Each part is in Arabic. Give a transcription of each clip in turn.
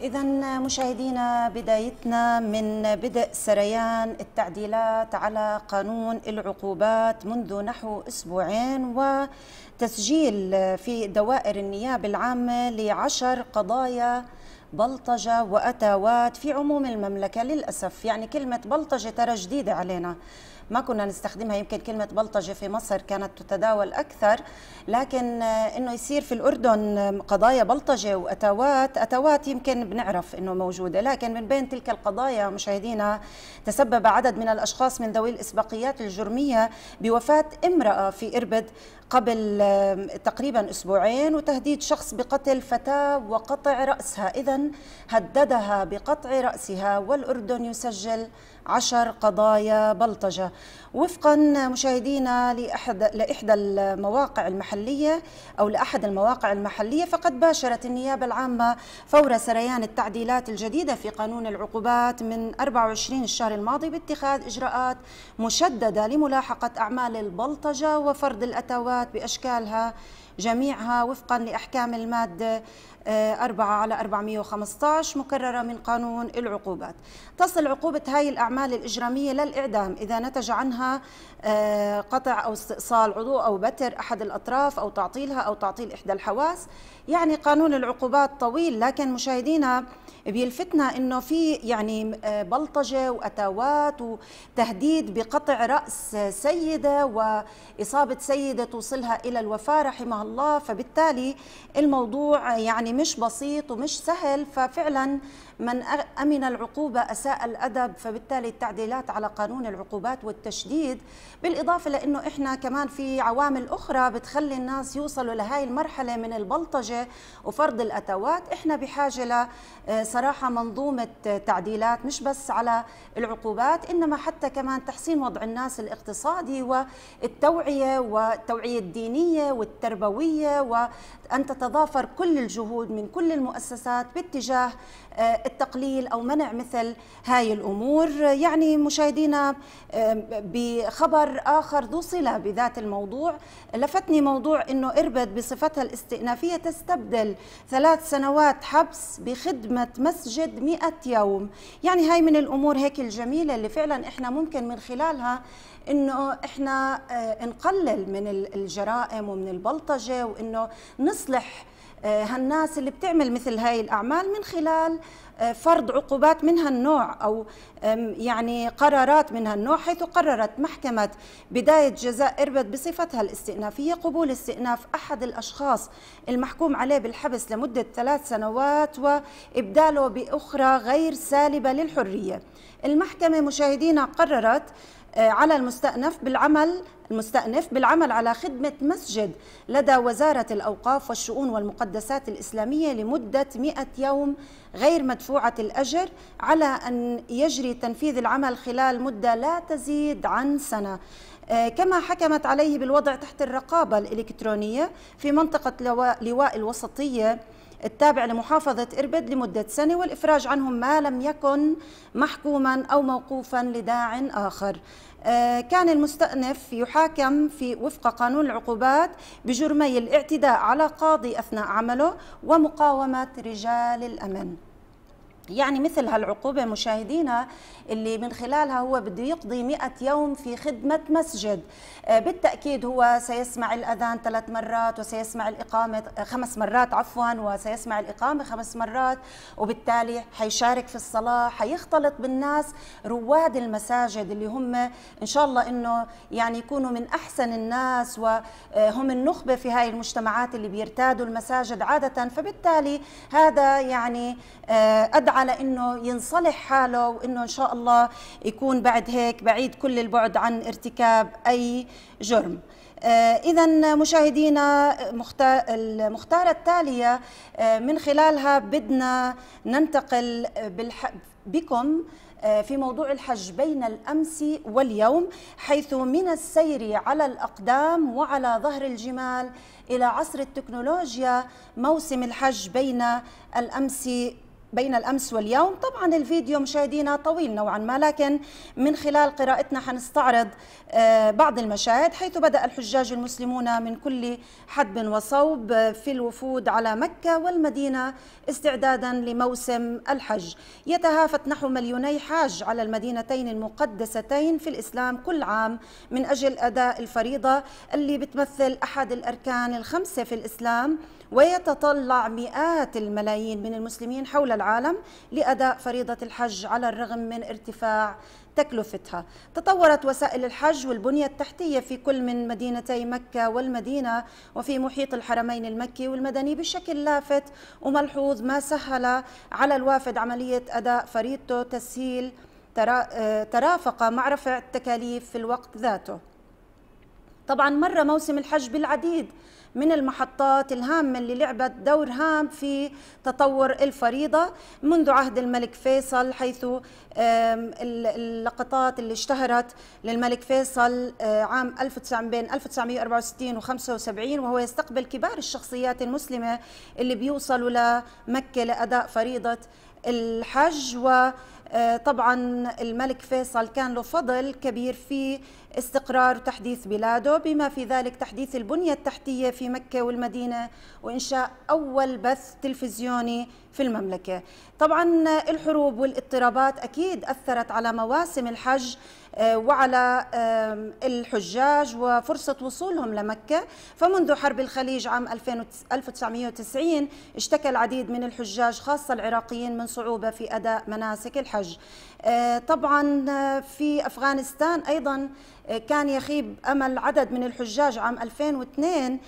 إذا مشاهدينا بدايتنا من بدء سريان التعديلات على قانون العقوبات منذ نحو أسبوعين وتسجيل في دوائر النيابة العامة لعشر قضايا بلطجة وأتاوات في عموم المملكة للأسف يعني كلمة بلطجة ترى جديدة علينا ما كنا نستخدمها يمكن كلمة بلطجة في مصر كانت تتداول أكثر لكن آه، أنه يصير في الأردن قضايا بلطجة وأتوات أتوات يمكن بنعرف أنه موجودة لكن من بين تلك القضايا مشاهدينا تسبب عدد من الأشخاص من ذوي الإسباقيات الجرمية بوفاة امرأة في إربد قبل تقريبا أسبوعين وتهديد شخص بقتل فتاة وقطع رأسها إذا هددها بقطع رأسها والأردن يسجل عشر قضايا بلطجة وفقا مشاهدينا لأحد, لإحدى المواقع المحلية أو لأحد المواقع المحلية فقد باشرت النيابة العامة فور سريان التعديلات الجديدة في قانون العقوبات من 24 الشهر الماضي باتخاذ إجراءات مشددة لملاحقة أعمال البلطجة وفرض الأتوات بأشكالها جميعها وفقا لأحكام المادة 4 آه، على 415 مكررة من قانون العقوبات تصل عقوبة هاي الأعمال الإجرامية للإعدام إذا نتج عنها آه، قطع أو استئصال عضو أو بتر أحد الأطراف أو تعطيلها أو تعطيل إحدى الحواس يعني قانون العقوبات طويل لكن مشاهدينا بيلفتنا انه في يعني آه، بلطجه واتاوات وتهديد بقطع راس سيده واصابه سيده توصلها الى الوفاه رحمها الله الله فبالتالي الموضوع يعني مش بسيط ومش سهل ففعلا من أمن العقوبة أساء الأدب فبالتالي التعديلات على قانون العقوبات والتشديد بالإضافة لأنه إحنا كمان في عوامل أخرى بتخلي الناس يوصلوا لهاي المرحلة من البلطجة وفرض الأتوات إحنا بحاجة لصراحة آه، منظومة تعديلات مش بس على العقوبات إنما حتى كمان تحسين وضع الناس الاقتصادي والتوعية والتوعية الدينية والتربوية القوية وأن تتضافر كل الجهود من كل المؤسسات باتجاه آه، التقليل أو منع مثل هاي الأمور يعني مشاهدينا آه، بخبر آخر ذو صلة بذات الموضوع لفتني موضوع أنه إربد بصفتها الاستئنافية تستبدل ثلاث سنوات حبس بخدمة مسجد 100 يوم يعني هاي من الأمور هيك الجميلة اللي فعلا إحنا ممكن من خلالها انه احنا آه، نقلل من الجرائم ومن البلطجه وانه نصلح آه، هالناس اللي بتعمل مثل هاي الأعمال من خلال آه، فرض عقوبات من هالنوع أو يعني قرارات من هالنوع حيث قررت محكمة بداية جزاء إربد بصفتها الاستئنافية قبول استئناف أحد الأشخاص المحكوم عليه بالحبس لمدة ثلاث سنوات وإبداله بأخرى غير سالبة للحرية المحكمة مشاهدينا قررت آه، على المستأنف بالعمل المستأنف بالعمل على خدمة مسجد لدى وزارة الأوقاف والشؤون والمقدسات الإسلامية لمدة 100 يوم غير مدفوعة الأجر على أن يجري تنفيذ العمل خلال مدة لا تزيد عن سنة آه، كما حكمت عليه بالوضع تحت الرقابة الإلكترونية في منطقة لواء الوسطية التابع لمحافظة إربد لمدة سنة والإفراج عنهم ما لم يكن محكوما أو موقوفا لداع آخر آه، كان المستأنف يحاكم في وفق قانون العقوبات بجرمي الاعتداء على قاضي أثناء عمله ومقاومة رجال الأمن يعني مثل هالعقوبة مشاهدينا اللي من خلالها هو بده يقضي 100 يوم في خدمة مسجد آه، بالتأكيد هو سيسمع الأذان ثلاث مرات وسيسمع الإقامة آه، خمس مرات عفوا وسيسمع الإقامة خمس مرات وبالتالي حيشارك في الصلاة حيختلط بالناس رواد المساجد اللي هم إن شاء الله إنه يعني يكونوا من أحسن الناس وهم آه، النخبة في هاي المجتمعات اللي بيرتادوا المساجد عادة فبالتالي هذا يعني أدعى على انه ينصلح حاله وانه ان شاء الله يكون بعد هيك بعيد كل البعد عن ارتكاب اي جرم آه، إذا مشاهدينا المختارة التالية آه، من خلالها بدنا ننتقل آه، بكم في موضوع الحج بين الامس واليوم حيث من السير على الاقدام وعلى ظهر الجمال الى عصر التكنولوجيا موسم الحج بين الامس بين الأمس واليوم طبعا الفيديو مشاهدينا طويل نوعا ما لكن من خلال قراءتنا حنستعرض آه، بعض المشاهد حيث بدأ الحجاج المسلمون من كل حدب وصوب آه، في الوفود على مكة والمدينة استعدادا لموسم الحج يتهافت نحو مليوني حاج على المدينتين المقدستين في الإسلام كل عام من أجل أداء الفريضة اللي بتمثل أحد الأركان الخمسة في الإسلام ويتطلع مئات الملايين من المسلمين حول العالم لأداء فريضة الحج على الرغم من ارتفاع تكلفتها تطورت وسائل الحج والبنية التحتية في كل من مدينتي مكة والمدينة وفي محيط الحرمين المكي والمدني بشكل لافت وملحوظ ما سهل على الوافد عملية أداء فريضته تسهيل آه، ترافق مع رفع التكاليف في الوقت ذاته طبعا مر موسم الحج بالعديد من المحطات الهامة اللي لعبت دور هام في تطور الفريضة منذ عهد الملك فيصل حيث اللقطات اللي اشتهرت للملك فيصل آه، عام 1900 بين 1964 و 75 وهو يستقبل كبار الشخصيات المسلمة اللي بيوصلوا لمكة لأداء فريضة الحج و آه، طبعا الملك فيصل كان له فضل كبير في استقرار وتحديث بلاده بما في ذلك تحديث البنية التحتية في مكة والمدينة وإنشاء أول بث تلفزيوني في المملكة طبعا الحروب والاضطرابات أكيد أثرت على مواسم الحج آه، وعلى الحجاج وفرصة وصولهم لمكة فمنذ حرب الخليج عام 1990 اشتكى العديد من الحجاج خاصة العراقيين من صعوبة في أداء مناسك الحج الحج آه، طبعا آه، في أفغانستان أيضا آه، كان يخيب أمل عدد من الحجاج عام 2002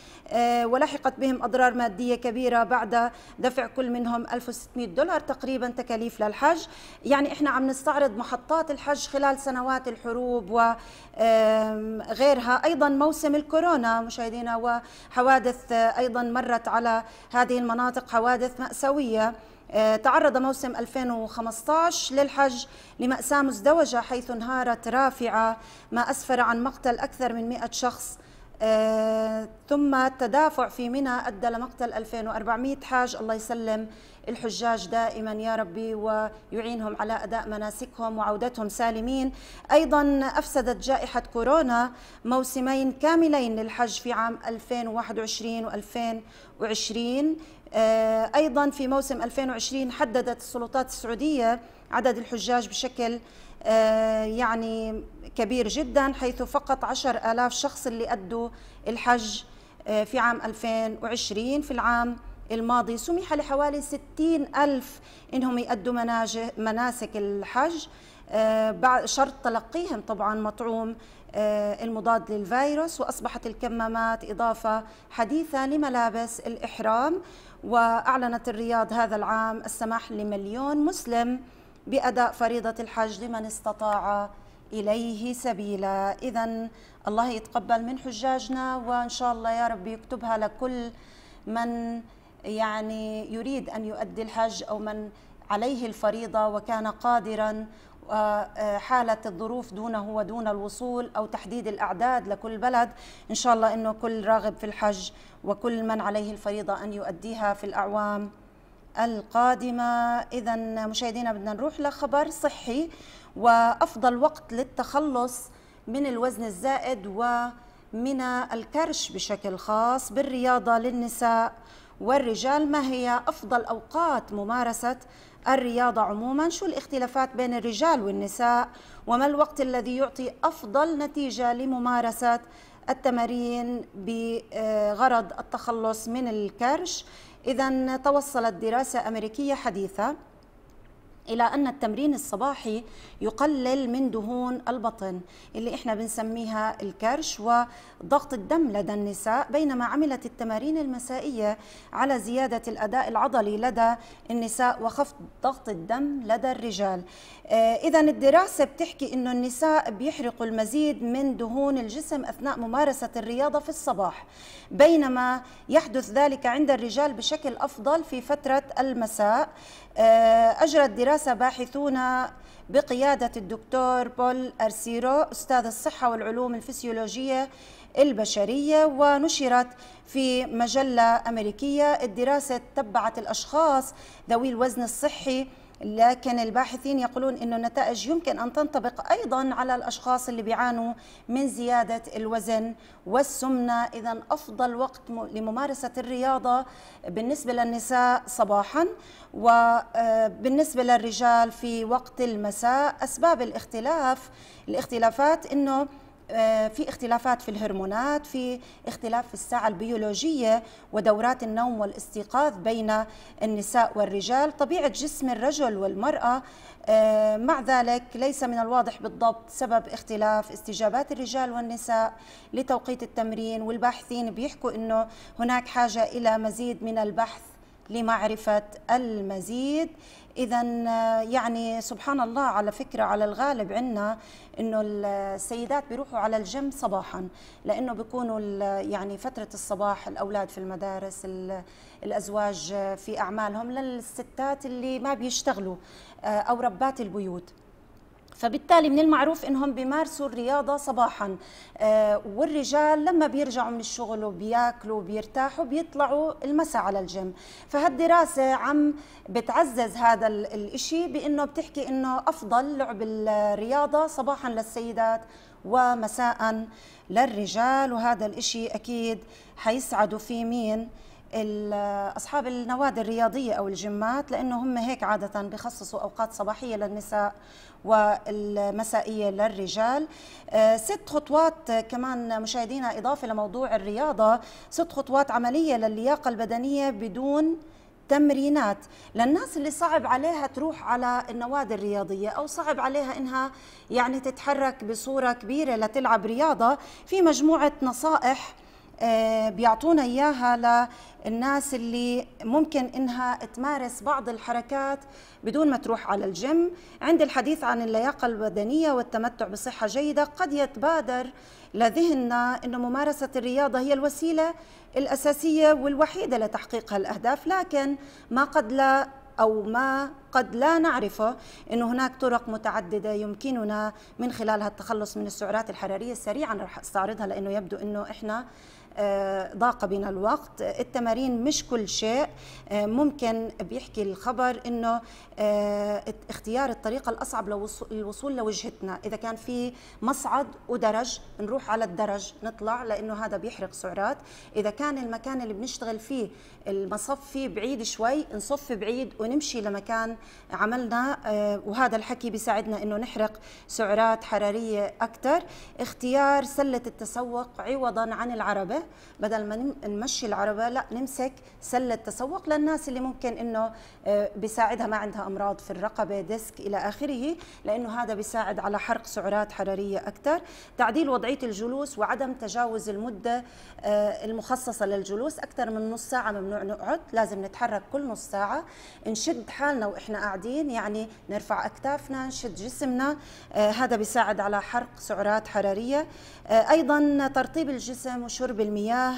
ولحقت بهم أضرار مادية كبيرة بعد دفع كل منهم 1600 دولار تقريبا تكاليف للحج يعني إحنا عم نستعرض محطات الحج خلال سنوات الحروب وغيرها أيضا موسم الكورونا مشاهدينا وحوادث أيضا مرت على هذه المناطق حوادث مأساوية آه، تعرض موسم 2015 للحج لمأساة مزدوجة حيث انهارت رافعة ما أسفر عن مقتل أكثر من 100 شخص آه، ثم التدافع في منى أدى لمقتل 2400 حاج الله يسلم الحجاج دائما يا ربي ويعينهم على أداء مناسكهم وعودتهم سالمين أيضا أفسدت جائحة كورونا موسمين كاملين للحج في عام 2021 و2020 آه، أيضا في موسم 2020 حددت السلطات السعودية عدد الحجاج بشكل آه، يعني كبير جدا حيث فقط 10000 شخص اللي أدوا الحج آه، في عام 2020 في العام الماضي سمح لحوالي 60 ألف إنهم يأدوا مناسك الحج بعد شرط تلقيهم طبعا مطعوم المضاد للفيروس وأصبحت الكمامات إضافة حديثة لملابس الإحرام وأعلنت الرياض هذا العام السماح لمليون مسلم بأداء فريضة الحج لمن استطاع إليه سبيلا إذا الله يتقبل من حجاجنا وإن شاء الله يا رب يكتبها لكل من يعني يريد أن يؤدي الحج أو من عليه الفريضة وكان قادرا حالة الظروف دونه ودون الوصول أو تحديد الأعداد لكل بلد إن شاء الله أنه كل راغب في الحج وكل من عليه الفريضة أن يؤديها في الأعوام القادمة إذا مشاهدينا بدنا نروح لخبر صحي وأفضل وقت للتخلص من الوزن الزائد ومن الكرش بشكل خاص بالرياضة للنساء والرجال ما هي أفضل أوقات ممارسة الرياضة عموما شو الاختلافات بين الرجال والنساء وما الوقت الذي يعطي أفضل نتيجة لممارسة التمارين بغرض التخلص من الكرش إذا توصلت دراسة أمريكية حديثة إلى أن التمرين الصباحي يقلل من دهون البطن اللي إحنا بنسميها الكرش وضغط الدم لدى النساء بينما عملت التمارين المسائية على زيادة الأداء العضلي لدى النساء وخفض ضغط الدم لدى الرجال آه، إذا الدراسة بتحكي أنه النساء بيحرقوا المزيد من دهون الجسم أثناء ممارسة الرياضة في الصباح بينما يحدث ذلك عند الرجال بشكل أفضل في فترة المساء آه، أجرت دراسة الدراسة باحثون بقيادة الدكتور بول أرسيرو أستاذ الصحة والعلوم الفسيولوجية البشرية ونشرت في مجلة أمريكية الدراسة تبعت الأشخاص ذوي الوزن الصحي لكن الباحثين يقولون أن النتائج يمكن أن تنطبق أيضا على الأشخاص اللي بيعانوا من زيادة الوزن والسمنة إذا أفضل وقت لممارسة الرياضة بالنسبة للنساء صباحا وبالنسبة آه، للرجال في وقت المساء أسباب الاختلاف الاختلافات أنه آه، في اختلافات في الهرمونات في اختلاف في الساعة البيولوجية ودورات النوم والاستيقاظ بين النساء والرجال طبيعة جسم الرجل والمرأة آه، مع ذلك ليس من الواضح بالضبط سبب اختلاف استجابات الرجال والنساء لتوقيت التمرين والباحثين بيحكوا أنه هناك حاجة إلى مزيد من البحث لمعرفة المزيد إذا آه، يعني سبحان الله على فكرة على الغالب عندنا إنه السيدات بيروحوا على الجيم صباحا لأنه بيكونوا يعني فترة الصباح الأولاد في المدارس الأزواج آه، في أعمالهم للستات اللي ما بيشتغلوا آه، أو ربات البيوت فبالتالي من المعروف انهم بيمارسوا الرياضه صباحا آه والرجال لما بيرجعوا من الشغل وبياكلوا وبيرتاحوا بيطلعوا المساء على الجيم فهالدراسه عم بتعزز هذا الإشي بانه بتحكي انه افضل لعب الرياضه صباحا للسيدات ومساء للرجال وهذا الإشي اكيد حيسعدوا فيه مين اصحاب النوادي الرياضيه او الجيمات لانه هم هيك عاده بخصصوا اوقات صباحيه للنساء والمسائيه للرجال آه، ست خطوات كمان مشاهدينا اضافه لموضوع الرياضه ست خطوات عمليه للياقه البدنيه بدون تمرينات للناس اللي صعب عليها تروح على النوادي الرياضية أو صعب عليها إنها يعني تتحرك بصورة كبيرة لتلعب رياضة في مجموعة نصائح آه، بيعطونا اياها للناس اللي ممكن انها تمارس بعض الحركات بدون ما تروح على الجيم عند الحديث عن اللياقه البدنيه والتمتع بصحه جيده قد يتبادر لذهننا انه ممارسه الرياضه هي الوسيله الاساسيه والوحيده لتحقيق هالاهداف لكن ما قد لا أو ما قد لا نعرفه أنه هناك طرق متعددة يمكننا من خلالها التخلص من السعرات الحرارية سريعا رح أستعرضها لأنه يبدو أنه إحنا ضاق بنا الوقت التمارين مش كل شيء آه، ممكن بيحكي الخبر انه آه، اختيار الطريقه الاصعب للوصول لوجهتنا اذا كان في مصعد ودرج نروح على الدرج نطلع لانه هذا بيحرق سعرات اذا كان المكان اللي بنشتغل فيه المصف فيه بعيد شوي نصف بعيد ونمشي لمكان عملنا آه، وهذا الحكي بيساعدنا انه نحرق سعرات حراريه اكثر اختيار سله التسوق عوضا عن العربه بدل ما نمشي العربة لا نمسك سلة تسوق للناس اللي ممكن انه آه، بيساعدها ما عندها امراض في الرقبة ديسك الى اخره لانه هذا بيساعد على حرق سعرات حرارية اكثر تعديل وضعية الجلوس وعدم تجاوز المدة آه، المخصصة للجلوس اكثر من نص ساعة ممنوع نقعد لازم نتحرك كل نص ساعة نشد حالنا واحنا قاعدين يعني نرفع اكتافنا نشد جسمنا آه، هذا بيساعد على حرق سعرات حرارية ايضا ترطيب الجسم وشرب المياه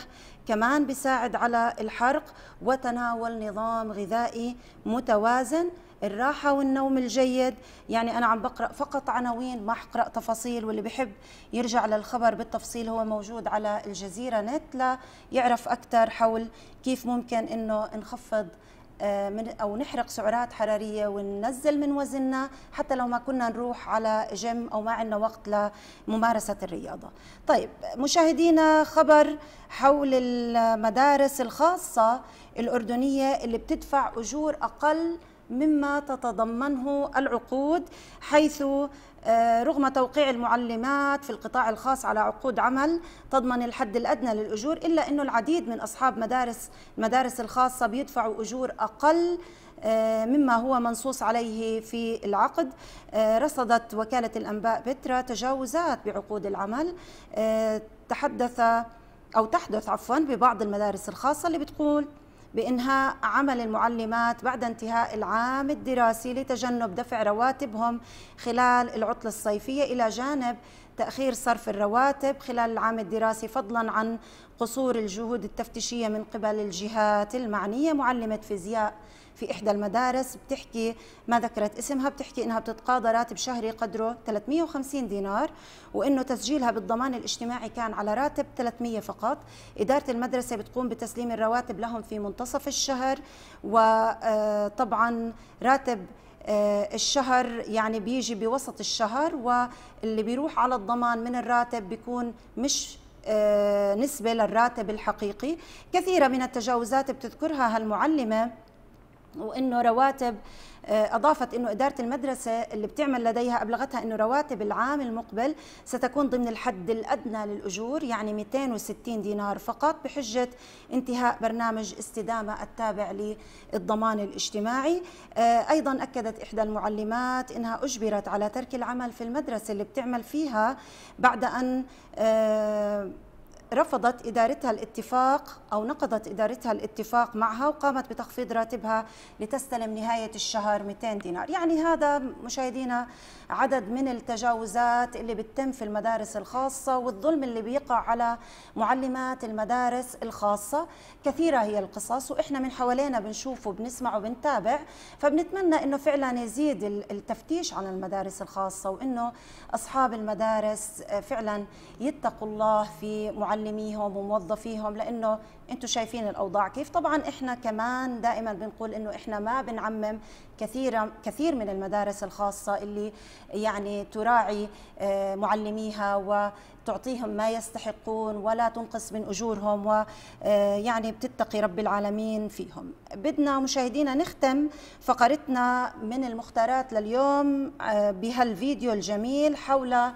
كمان بيساعد على الحرق وتناول نظام غذائي متوازن الراحة والنوم الجيد يعني أنا عم بقرأ فقط عناوين ما حقرأ تفاصيل واللي بحب يرجع للخبر بالتفصيل هو موجود على الجزيرة نت ليعرف أكثر حول كيف ممكن أنه نخفض آه، من او نحرق سعرات حراريه وننزل من وزننا حتى لو ما كنا نروح على جيم او ما عندنا وقت لممارسه الرياضه. طيب مشاهدينا خبر حول المدارس الخاصه الاردنيه اللي بتدفع اجور اقل مما تتضمنه العقود حيث آه، رغم توقيع المعلمات في القطاع الخاص على عقود عمل تضمن الحد الأدنى للأجور إلا أنه العديد من أصحاب مدارس المدارس الخاصة بيدفعوا أجور أقل آه، مما هو منصوص عليه في العقد آه، رصدت وكالة الأنباء بترا تجاوزات بعقود العمل تحدث أو تحدث عفوا ببعض المدارس الخاصة اللي بتقول بإنهاء عمل المعلمات بعد انتهاء العام الدراسي لتجنب دفع رواتبهم خلال العطلة الصيفية إلى جانب تأخير صرف الرواتب خلال العام الدراسي فضلا عن قصور الجهود التفتيشية من قبل الجهات المعنية معلمة فيزياء في إحدى المدارس بتحكي ما ذكرت اسمها بتحكي إنها بتتقاضى راتب شهري قدره 350 دينار وإنه تسجيلها بالضمان الاجتماعي كان على راتب 300 فقط إدارة المدرسة بتقوم بتسليم الرواتب لهم في منتصف الشهر وطبعا آه، راتب آه، الشهر يعني بيجي بوسط الشهر واللي بيروح على الضمان من الراتب بيكون مش آه، نسبة للراتب الحقيقي كثيرة من التجاوزات بتذكرها هالمعلمة وانه رواتب آه، اضافت انه اداره المدرسه اللي بتعمل لديها ابلغتها انه رواتب العام المقبل ستكون ضمن الحد الادنى للاجور يعني 260 دينار فقط بحجه انتهاء برنامج استدامه التابع للضمان الاجتماعي آه، ايضا اكدت احدى المعلمات انها اجبرت على ترك العمل في المدرسه اللي بتعمل فيها بعد ان آه، رفضت إدارتها الاتفاق أو نقضت إدارتها الاتفاق معها وقامت بتخفيض راتبها لتستلم نهاية الشهر 200 دينار يعني هذا مشاهدينا عدد من التجاوزات اللي بتتم في المدارس الخاصة والظلم اللي بيقع على معلمات المدارس الخاصة كثيرة هي القصص وإحنا من حوالينا بنشوف وبنسمع وبنتابع فبنتمنى أنه فعلا يزيد التفتيش عن المدارس الخاصة وأنه أصحاب المدارس فعلا يتقوا الله في معلمات معلميهم وموظفيهم لانه انتم شايفين الاوضاع كيف طبعا احنا كمان دائما بنقول انه احنا ما بنعمم كثيرا كثير من المدارس الخاصه اللي يعني تراعي آه، معلميها وتعطيهم ما يستحقون ولا تنقص من اجورهم ويعني آه، بتتقي رب العالمين فيهم بدنا مشاهدينا نختم فقرتنا من المختارات لليوم آه، بهالفيديو الجميل حول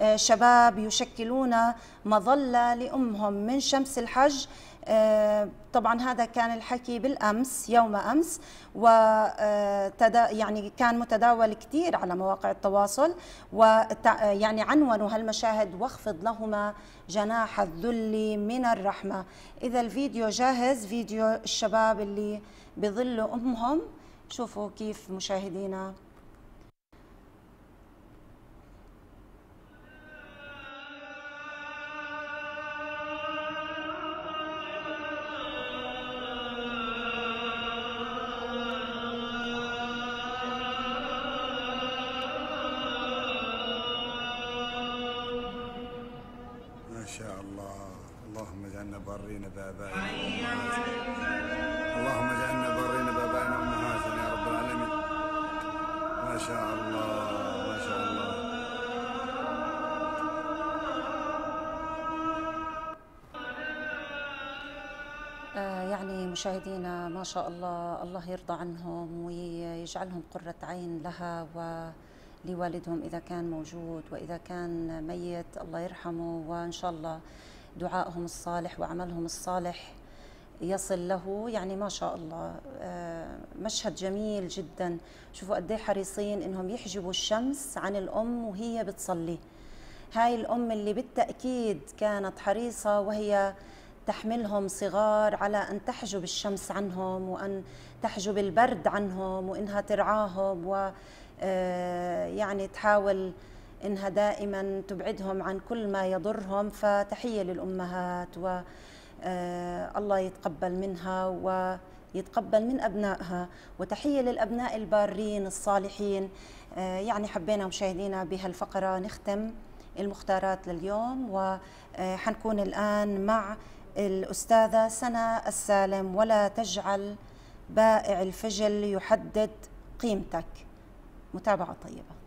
آه، شباب يشكلون مظلة لأمهم من شمس الحج آه، طبعا هذا كان الحكي بالامس يوم امس و آه، يعني كان متداول كثير على مواقع التواصل و يعني عنونوا هالمشاهد واخفض لهما جناح الذل من الرحمه اذا الفيديو جاهز فيديو الشباب اللي بظلوا امهم شوفوا كيف مشاهدينا بارين بابائنا اللهم اجعلنا بارين بابائنا وامهاتنا يا رب العالمين ما شاء الله ما شاء الله آه، يعني مشاهدينا ما شاء الله الله يرضى عنهم ويجعلهم قرة عين لها ولوالدهم إذا كان موجود وإذا كان ميت الله يرحمه وإن شاء الله دعائهم الصالح وعملهم الصالح يصل له يعني ما شاء الله آه، مشهد جميل جدا شوفوا قد إيه حريصين انهم يحجبوا الشمس عن الام وهي بتصلي هاي الام اللي بالتاكيد كانت حريصه وهي تحملهم صغار على ان تحجب الشمس عنهم وان تحجب البرد عنهم وانها ترعاهم و آه، يعني تحاول إنها دائما تبعدهم عن كل ما يضرهم فتحية للأمهات و آه، الله يتقبل منها و يتقبل من أبنائها وتحية للأبناء البارين الصالحين آه، يعني حبينا مشاهدينا بهالفقرة نختم المختارات لليوم وحنكون آه، الآن مع الأستاذة سنا السالم ولا تجعل بائع الفجل يحدد قيمتك متابعة طيبة